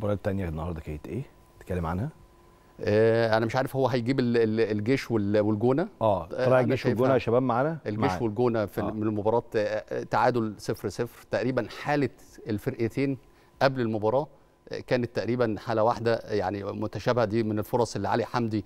المباراه الثانيه النهارده كانت ايه؟ تتكلم عنها؟ آه انا مش عارف هو هيجيب آه، آه، الجيش والجونه اه طلع الجيش والجونه يا شباب معانا الجيش معنا. والجونه في آه. من المباراه آه، تعادل 0 0 تقريبا حاله الفرقتين قبل المباراه كانت تقريبا حاله واحده يعني متشابهه دي من الفرص اللي علي حمدي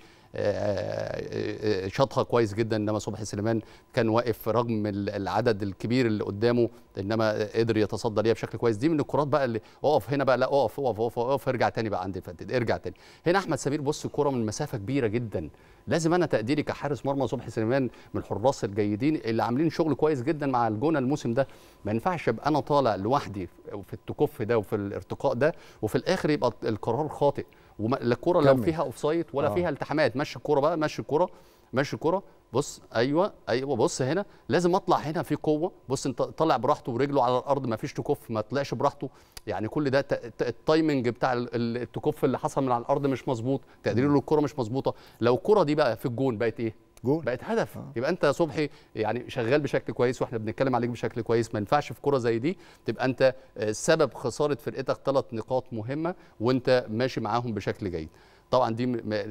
شاطها كويس جدا انما صبحي سليمان كان واقف رغم العدد الكبير اللي قدامه انما قدر يتصدى ليها بشكل كويس دي من الكرات بقى اللي اقف هنا بقى لا اقف اقف اقف اقف ارجع تاني بقى عند الفتد ارجع تاني هنا احمد سمير بص الكره من مسافه كبيره جدا لازم انا تقديري كحارس مرمى صبحي سليمان من الحراس الجيدين اللي عاملين شغل كويس جدا مع الجونه الموسم ده ما ينفعش ابقى انا طالع لوحدي في التكف ده وفي الارتقاء ده وفي الاخر يبقى القرار خاطئ والكوره لو فيها اوف سايد ولا آه. فيها التحامات مشي الكوره بقى مشي الكوره مشي الكوره بص ايوه ايوه بص هنا لازم اطلع هنا في قوه بص انت طلع براحته ورجله على الارض ما فيش تكف ما طلعش براحته يعني كل ده التايمنج بتاع التكف اللي حصل من على الارض مش مظبوط تقديره للكره مش مظبوطه لو الكره دي بقى في الجون بقت ايه جول بقت هدف آه. يبقى انت يا صبحي يعني شغال بشكل كويس واحنا بنتكلم عليك بشكل كويس ما ينفعش في كره زي دي تبقى انت آه، سبب خساره فرقتك ثلاث نقاط مهمه وانت ماشي معاهم بشكل جيد طبعا دي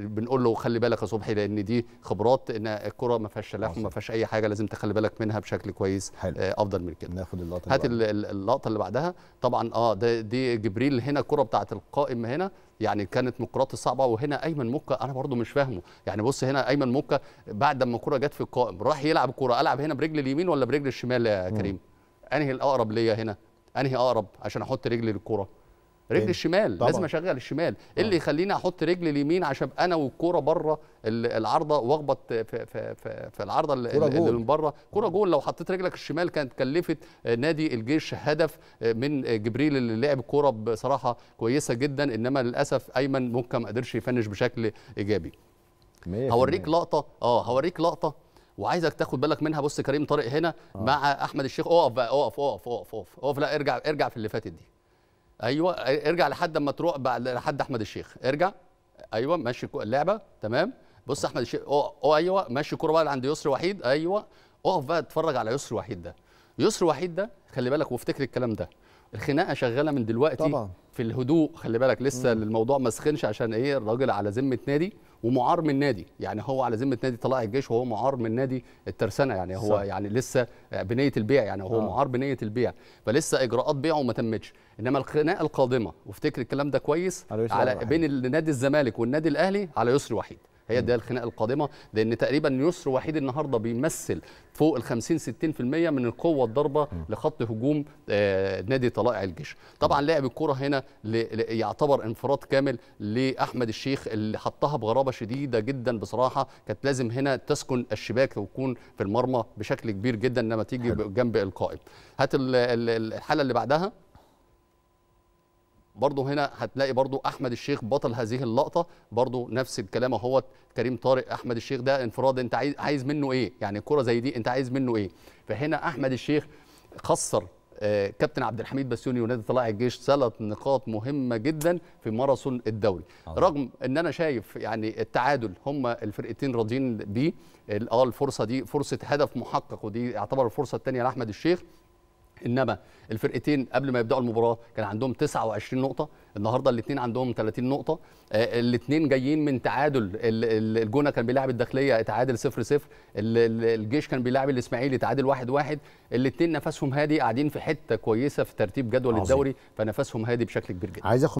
بنقول له خلي بالك يا صبحي لان دي خبرات ان الكره ما فيهاش لحم ما فيهاش اي حاجه لازم تخلي بالك منها بشكل كويس حلو. آه، افضل من كده ناخد اللقطه هات اللقطه اللي بعدها طبعا اه ده دي جبريل هنا الكره بتاعه القائم هنا يعني كانت من الكرات الصعبه وهنا ايمن مكة انا برضو مش فاهمه يعني بص هنا ايمن مكة بعد ما الكره جت في القائم راح يلعب الكره العب هنا برجل اليمين ولا برجل الشمال يا كريم انهي الاقرب ليا هنا انهي اقرب عشان احط رجلي للكره رجل الشمال طبعا. لازم اشغل الشمال ايه اللي آه. يخليني احط رجلي اليمين عشان انا والكوره بره العارضه واخبط في, في, في, في العارضه اللي من بره كوره جول لو حطيت رجلك الشمال كانت كلفت آه، نادي الجيش هدف آه، من جبريل اللي لعب كوره بصراحه كويسه جدا انما للاسف ايمن ممكن ما قدرش يفنش بشكل ايجابي هوريك لقطه اه هوريك لقطه وعايزك تاخد بالك منها بص كريم طارق هنا آه. مع احمد الشيخ اقف بقى اقف اقف اقف اقف لا ارجع ارجع في اللي فاتت دي ايوه ارجع لحد اما تروح بعد لحد احمد الشيخ ارجع ايوه ماشي اللعبه تمام بص احمد الشيخ او ايوه ماشي كوره بقى عند يسري وحيد ايوه اقف بقى اتفرج على يسري وحيد ده يسري وحيد ده خلي بالك وافتكر الكلام ده الخناقه شغاله من دلوقتي طبعا في الهدوء خلي بالك لسه مم. الموضوع ما سخنش عشان ايه الراجل على ذمه نادي ومعار من نادي يعني هو على ذمه نادي طلائع الجيش وهو معار من نادي الترسانه يعني هو صح. يعني لسه بنيه البيع يعني هو آه. معار بنيه البيع فلسه اجراءات بيعه ما تمتش انما الخناقه القادمه وافتكر الكلام ده كويس على, على بين نادي الزمالك والنادي الاهلي على يسري وحيد هي دي الخناقه القادمه لان تقريبا يسر وحيد النهارده بيمثل فوق ال 50 60% من القوه الضاربه لخط هجوم آه، نادي طلائع الجيش طبعا لعب الكره هنا يعتبر انفراد كامل لاحمد الشيخ اللي حطها بغرابه شديده جدا بصراحه كانت لازم هنا تسكن الشباك وتكون في المرمى بشكل كبير جدا انما تيجي جنب القائد هات الحاله اللي بعدها برضه هنا هتلاقي برضه احمد الشيخ بطل هذه اللقطه برضه نفس الكلام اهوت كريم طارق احمد الشيخ ده انفراد انت عايز عايز منه ايه يعني كرة زي دي انت عايز منه ايه فهنا احمد الشيخ خسر آه، كابتن عبد الحميد بسيوني ونادي طلائع الجيش ثلاث نقاط مهمه جدا في ماراثون الدوري آه. رغم ان انا شايف يعني التعادل هم الفرقتين راضيين بيه اه الفرصه دي فرصه هدف محقق ودي يعتبر الفرصه الثانيه لاحمد الشيخ انما الفرقتين قبل ما يبداوا المباراه كان عندهم 29 نقطه النهارده الاثنين عندهم 30 نقطه آه، الاثنين جايين من تعادل الجونه كان بيلعب الداخليه اتعادل 0 0 الجيش كان بيلعب الاسماعيلي اتعادل 1 1 الاثنين نفسهم هادي قاعدين في حته كويسه في ترتيب جدول عظيم. الدوري فنفسهم هادي بشكل كبير جدا عايز